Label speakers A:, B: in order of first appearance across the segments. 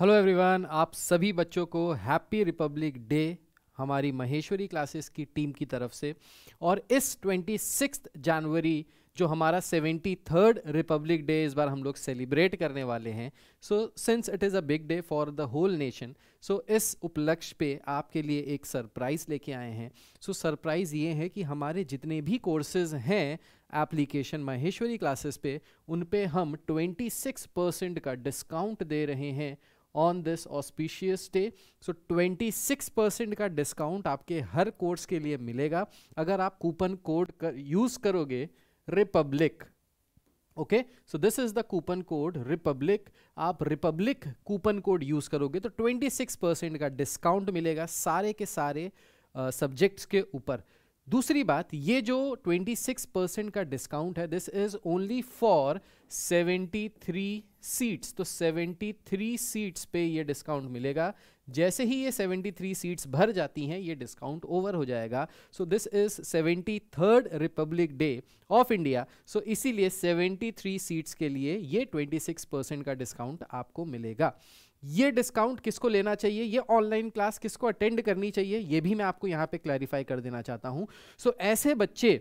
A: hello everyone आप सभी बच्चों को हैप्पी रिपब्लिक डे हमारी महेश्वरी क्लासेस की टीम की तरफ से और इस ट्वेंटी सिक्स जनवरी जो हमारा सेवेंटी थर्ड रिपब्लिक डे इस बार हम लोग सेलिब्रेट करने वाले हैं so since it is a big day for the whole nation so इस उपलक्ष्य पे आपके लिए एक सरप्राइज़ लेके आए हैं सो so, सरप्राइज़ ये है कि हमारे जितने भी कोर्सेज हैं एप्लीकेशन महेश्वरी क्लासेस पे उन पे हम सिक्स परसेंट का डिस्काउंट दे रहे हैं on this auspicious day so 26 percent का डिस्काउंट आपके हर कोर्स के लिए मिलेगा अगर आप कूपन कोड कर, यूज करोगे republic okay so this is the coupon code republic आप रिपब्लिक कूपन कोड यूज करोगे तो 26 परसेंट का डिस्काउंट मिलेगा सारे के सारे सब्जेक्ट्स uh, के ऊपर दूसरी बात ये जो 26 परसेंट का डिस्काउंट है this is only for 73 seats तो 73 सीट्स पे ये डिस्काउंट मिलेगा जैसे ही ये 73 सीट्स भर जाती हैं ये डिस्काउंट ओवर हो जाएगा so this is seventy third republic day of India so इसीलिए 73 सीट्स के लिए ये 26 परसेंट का डिस्काउंट आपको मिलेगा ये डिस्काउंट किसको लेना चाहिए ये ऑनलाइन क्लास किसको अटेंड करनी चाहिए ये भी मैं आपको यहाँ पे क्लैरिफाई कर देना चाहता हूँ सो so, ऐसे बच्चे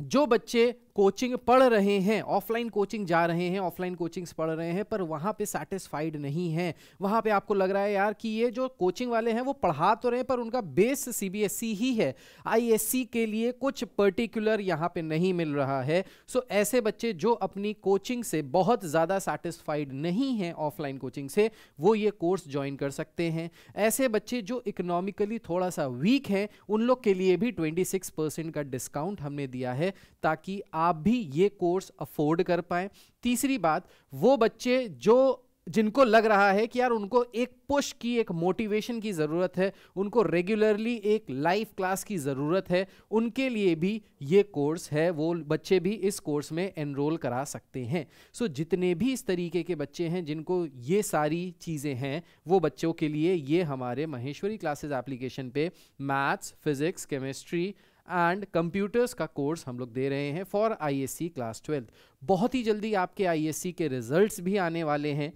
A: जो बच्चे कोचिंग पढ़ रहे हैं ऑफलाइन कोचिंग जा रहे हैं ऑफलाइन कोचिंग्स पढ़ रहे हैं पर वहाँ पे सेटिस्फाइड नहीं है वहाँ पे आपको लग रहा है यार कि ये जो कोचिंग वाले हैं वो पढ़ा तो रहे हैं पर उनका बेस सीबीएसई e ही है आईएससी के लिए कुछ पर्टिकुलर यहाँ पे नहीं मिल रहा है सो ऐसे बच्चे जो अपनी कोचिंग से बहुत ज़्यादा सेटिस्फाइड नहीं हैं ऑफलाइन कोचिंग से वो ये कोर्स ज्वाइन कर सकते हैं ऐसे बच्चे जो इकोनॉमिकली थोड़ा सा वीक हैं उन लोग के लिए भी ट्वेंटी परसेंट का डिस्काउंट हमने दिया है ताकि आप आप भी ये कोर्स अफोर्ड कर पाए तीसरी बात वो बच्चे जो जिनको लग रहा है कि यार उनको एक पुश की एक मोटिवेशन की ज़रूरत है उनको रेगुलरली एक लाइव क्लास की ज़रूरत है उनके लिए भी ये कोर्स है वो बच्चे भी इस कोर्स में एनरोल करा सकते हैं सो so, जितने भी इस तरीके के बच्चे हैं जिनको ये सारी चीज़ें हैं वो बच्चों के लिए ये हमारे महेश्वरी क्लासेज एप्लीकेशन पे maths physics chemistry and computers का कोर्स हम लोग दे रहे हैं फॉर आईएससी क्लास ट्वेल्थ बहुत ही जल्दी आपके आईएससी के रिजल्ट्स भी आने वाले हैं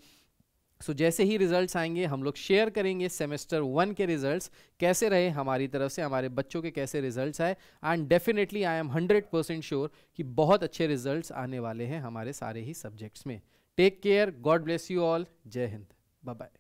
A: सो so, जैसे ही रिजल्ट्स आएंगे हम लोग शेयर करेंगे सेमेस्टर वन के रिजल्ट्स कैसे रहे हमारी तरफ से हमारे बच्चों के कैसे रिजल्ट्स आए and definitely I am hundred percent sure कि बहुत अच्छे रिजल्ट्स आने वाले हैं हमारे सारे ही सब्जेक्ट्स में take care God bless you all जय हिंद बाय बाय